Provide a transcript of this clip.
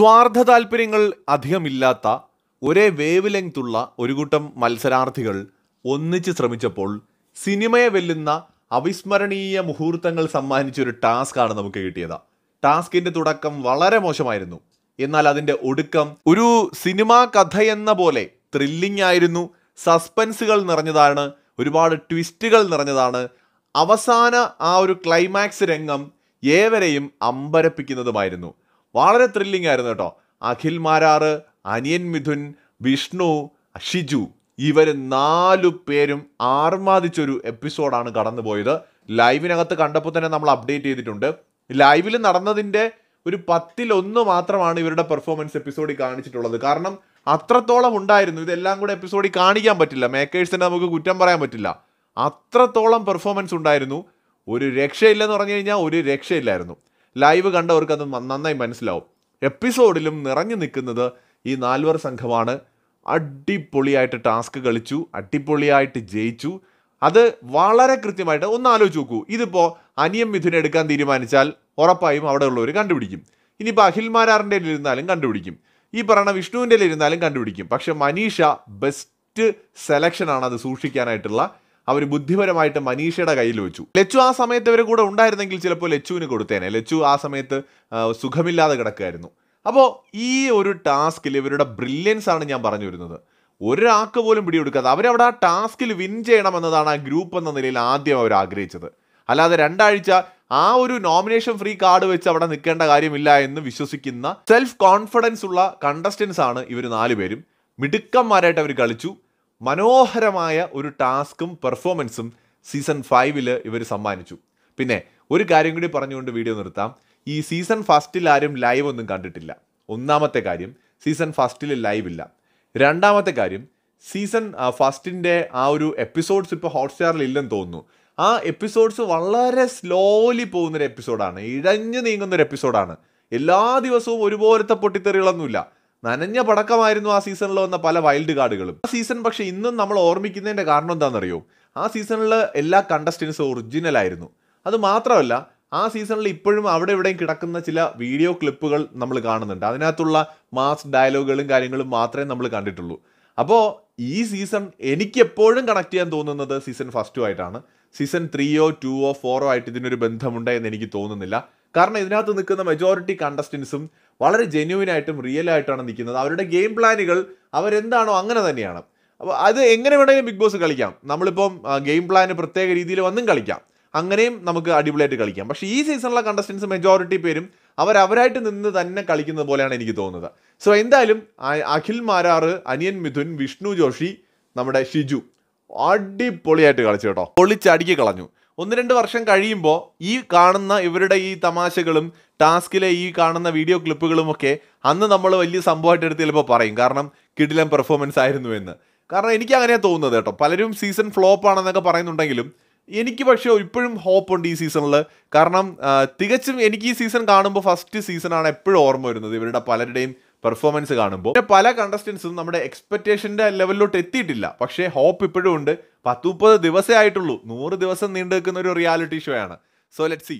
സ്വാർത്ഥ താല്പര്യങ്ങൾ അധികമില്ലാത്ത ഒരേ വേവ് ഉള്ള ഒരു കൂട്ടം മത്സരാർത്ഥികൾ ഒന്നിച്ച് ശ്രമിച്ചപ്പോൾ സിനിമയെ വെല്ലുന്ന അവിസ്മരണീയ മുഹൂർത്തങ്ങൾ സമ്മാനിച്ചൊരു ആണ് നമുക്ക് കിട്ടിയത് ടാസ്കിന്റെ തുടക്കം വളരെ മോശമായിരുന്നു എന്നാൽ അതിൻ്റെ ഒടുക്കം ഒരു സിനിമാ കഥയെന്ന പോലെ ത്രില്ലിംഗ് ആയിരുന്നു സസ്പെൻസുകൾ നിറഞ്ഞതാണ് ഒരുപാട് ട്വിസ്റ്റുകൾ നിറഞ്ഞതാണ് അവസാന ആ ഒരു ക്ലൈമാക്സ് രംഗം ഏവരെയും അമ്പരപ്പിക്കുന്നതുമായിരുന്നു വളരെ ത്രില്ലിംഗ് ആയിരുന്നു കേട്ടോ അഖിൽ മാരാറ് അനിയൻ മിഥുൻ വിഷ്ണു ഷിജു ഇവർ നാലു പേരും ആർമാദിച്ചൊരു എപ്പിസോഡാണ് കടന്നുപോയത് ലൈവിനകത്ത് കണ്ടപ്പോൾ തന്നെ നമ്മൾ അപ്ഡേറ്റ് ചെയ്തിട്ടുണ്ട് ലൈവിൽ നടന്നതിൻ്റെ ഒരു പത്തിലൊന്ന് മാത്രമാണ് ഇവരുടെ പെർഫോമൻസ് എപ്പിസോഡിൽ കാണിച്ചിട്ടുള്ളത് കാരണം അത്രത്തോളം ഉണ്ടായിരുന്നു ഇതെല്ലാം കൂടെ എപ്പിസോഡിൽ കാണിക്കാൻ പറ്റില്ല മേക്കേഴ്സിനെ നമുക്ക് കുറ്റം പറയാൻ പറ്റില്ല അത്രത്തോളം പെർഫോമൻസ് ഉണ്ടായിരുന്നു ഒരു രക്ഷയില്ലെന്ന് പറഞ്ഞു കഴിഞ്ഞാൽ ഒരു രക്ഷയില്ലായിരുന്നു ലൈവ് കണ്ടവർക്ക് അത് നന്നായി മനസ്സിലാവും എപ്പിസോഡിലും നിറഞ്ഞു നിൽക്കുന്നത് ഈ നാല്വർ സംഘമാണ് അടിപൊളിയായിട്ട് ടാസ്ക് കളിച്ചു അടിപൊളിയായിട്ട് ജയിച്ചു അത് വളരെ കൃത്യമായിട്ട് ഒന്ന് ആലോചിച്ച് നോക്കൂ ഇതിപ്പോൾ അനിയം മിഥുനെ എടുക്കാൻ തീരുമാനിച്ചാൽ ഉറപ്പായും അവിടെ ഉള്ളവർ കണ്ടുപിടിക്കും ഇനിയിപ്പോൾ അഖിൽമാരാറിൻ്റെ ഇരുന്നാലും കണ്ടുപിടിക്കും ഈ പറയണ വിഷ്ണുവിൻ്റെ ഇരുന്നാലും കണ്ടുപിടിക്കും പക്ഷെ മനീഷ ബെസ്റ്റ് സെലക്ഷനാണ് അത് സൂക്ഷിക്കാനായിട്ടുള്ള അവർ ബുദ്ധിപരമായിട്ട് മനീഷയുടെ കയ്യിൽ വെച്ചു ലച്ചു ആ സമയത്ത് ഇവരെ കൂടെ ഉണ്ടായിരുന്നെങ്കിൽ ചിലപ്പോൾ ലച്ചുവിന് കൊടുത്തേനെ ലച്ചു ആ സമയത്ത് സുഖമില്ലാതെ കിടക്കുമായിരുന്നു അപ്പോൾ ഈ ഒരു ടാസ്കിൽ ഇവരുടെ ബ്രില്യൻസ് ആണ് ഞാൻ പറഞ്ഞു വരുന്നത് ഒരാൾക്ക് പോലും പിടിയെടുക്കാതെ അവരവിടെ ആ ടാസ്കിൽ വിൻ ചെയ്യണം എന്നതാണ് ആ ഗ്രൂപ്പ് എന്ന നിലയിൽ ആദ്യം അവർ ആഗ്രഹിച്ചത് അല്ലാതെ രണ്ടാഴ്ച ആ ഒരു നോമിനേഷൻ ഫ്രീ കാർഡ് വെച്ച് അവിടെ നിൽക്കേണ്ട കാര്യമില്ല എന്ന് വിശ്വസിക്കുന്ന സെൽഫ് കോൺഫിഡൻസ് ഉള്ള കണ്ടസ്റ്റൻസ് ആണ് ഇവർ നാലുപേരും മിടുക്കന്മാരായിട്ട് അവർ കളിച്ചു മനോഹരമായ ഒരു ടാസ്കും പെർഫോമൻസും സീസൺ ഫൈവിൽ ഇവർ സമ്മാനിച്ചു പിന്നെ ഒരു കാര്യം കൂടി പറഞ്ഞുകൊണ്ട് വീഡിയോ നിർത്താം ഈ സീസൺ ഫസ്റ്റിൽ ആരും ലൈവ് ഒന്നും കണ്ടിട്ടില്ല ഒന്നാമത്തെ കാര്യം സീസൺ ഫസ്റ്റിൽ ലൈവ് ഇല്ല രണ്ടാമത്തെ കാര്യം സീസൺ ഫസ്റ്റിൻ്റെ ആ ഒരു എപ്പിസോഡ്സ് ഇപ്പോൾ ഹോട്ട്സ്റ്റാറിൽ ഇല്ലെന്ന് തോന്നുന്നു ആ എപ്പിസോഡ്സ് വളരെ സ്ലോലി പോകുന്നൊരു എപ്പിസോഡാണ് ഇഴഞ്ഞു നീങ്ങുന്നൊരു എപ്പിസോഡാണ് എല്ലാ ദിവസവും ഒരുപോലത്തെ പൊട്ടിത്തെറികളൊന്നുമില്ല നനഞ്ഞ പടക്കമായിരുന്നു ആ സീസണിൽ വന്ന പല വൈൽഡ് കാർഡുകളും ആ സീസൺ പക്ഷേ ഇന്നും നമ്മൾ ഓർമ്മിക്കുന്നതിൻ്റെ കാരണം എന്താണെന്നറിയോ ആ സീസണിൽ എല്ലാ കണ്ടസ്റ്റൻസും ഒറിജിനൽ ആയിരുന്നു അത് മാത്രമല്ല ആ സീസണിൽ ഇപ്പോഴും അവിടെ ഇവിടെയും കിടക്കുന്ന ചില വീഡിയോ ക്ലിപ്പുകൾ നമ്മൾ കാണുന്നുണ്ട് അതിനകത്തുള്ള മാസ് ഡയലോഗുകളും കാര്യങ്ങളും മാത്രമേ നമ്മൾ കണ്ടിട്ടുള്ളൂ അപ്പോൾ ഈ സീസൺ എനിക്ക് എപ്പോഴും കണക്ട് ചെയ്യാൻ തോന്നുന്നത് സീസൺ ഫസ്റ്റു ആയിട്ടാണ് സീസൺ ത്രീയോ ടുവോ ഫോറോ ആയിട്ട് ഇതിനൊരു ബന്ധമുണ്ട് എന്ന് എനിക്ക് തോന്നുന്നില്ല കാരണം ഇതിനകത്ത് നിൽക്കുന്ന മെജോറിറ്റി കണ്ടസ്റ്റൻസും വളരെ ജെന്യൂൻ ആയിട്ടും റിയൽ ആയിട്ടാണ് നിൽക്കുന്നത് അവരുടെ ഗെയിം പ്ലാനുകൾ അവരെന്താണോ അങ്ങനെ തന്നെയാണ് അപ്പോൾ അത് എങ്ങനെ വേണമെങ്കിലും ബിഗ് ബോസ് കളിക്കാം നമ്മളിപ്പം ഗെയിം പ്ലാൻ പ്രത്യേക രീതിയിൽ വന്നും കളിക്കാം അങ്ങനെയും നമുക്ക് അടിപൊളിയായിട്ട് കളിക്കാം പക്ഷേ ഈ സീസണിലെ കണ്ടസ്റ്റൻസ് മെജോറിറ്റി പേരും അവരവരായിട്ട് നിന്ന് തന്നെ കളിക്കുന്നത് പോലെയാണ് എനിക്ക് തോന്നുന്നത് സോ എന്തായാലും അഖിൽ മാരാറ് അനിയൻ മിഥുൻ വിഷ്ണു ജോഷി നമ്മുടെ ഷിജു അടിപൊളിയായിട്ട് കളിച്ചു കേട്ടോ പൊളിച്ചടുക്കി കളഞ്ഞു ഒന്ന് രണ്ട് വർഷം കഴിയുമ്പോൾ ഈ കാണുന്ന ഇവരുടെ ഈ തമാശകളും ടാസ്കിലെ ഈ കാണുന്ന വീഡിയോ ക്ലിപ്പുകളുമൊക്കെ അന്ന് നമ്മൾ വലിയ സംഭവമായിട്ട് എടുത്ത് ചിലപ്പോൾ പറയും കാരണം കിടിലൻ പെർഫോമൻസ് ആയിരുന്നു എന്ന് കാരണം എനിക്ക് അങ്ങനെയാണ് തോന്നുന്നത് കേട്ടോ പലരും സീസൺ ഫ്ലോപ്പ് ആണെന്നൊക്കെ പറയുന്നുണ്ടെങ്കിലും എനിക്ക് പക്ഷേ ഇപ്പോഴും ഹോപ്പ് ഉണ്ട് ഈ സീസണിൽ കാരണം തികച്ചും എനിക്ക് ഈ സീസൺ കാണുമ്പോൾ ഫസ്റ്റ് സീസണാണ് എപ്പോഴും ഓർമ്മ വരുന്നത് ഇവരുടെ പലരുടെയും പെർഫോമൻസ് കാണുമ്പോൾ പല കണ്ടസ്റ്റൻസും നമ്മുടെ എക്സ്പെക്റ്റേഷൻ്റെ ലെവലിലോട്ട് എത്തിയിട്ടില്ല പക്ഷേ ഹോപ്പ് ഇപ്പോഴും ഉണ്ട് പത്ത് മുപ്പത് ദിവസമേ ആയിട്ടുള്ളൂ നൂറ് ദിവസം നീണ്ടു നിൽക്കുന്ന ഒരു റിയാലിറ്റി ഷോയാണ് സോ ലെറ്റ് സി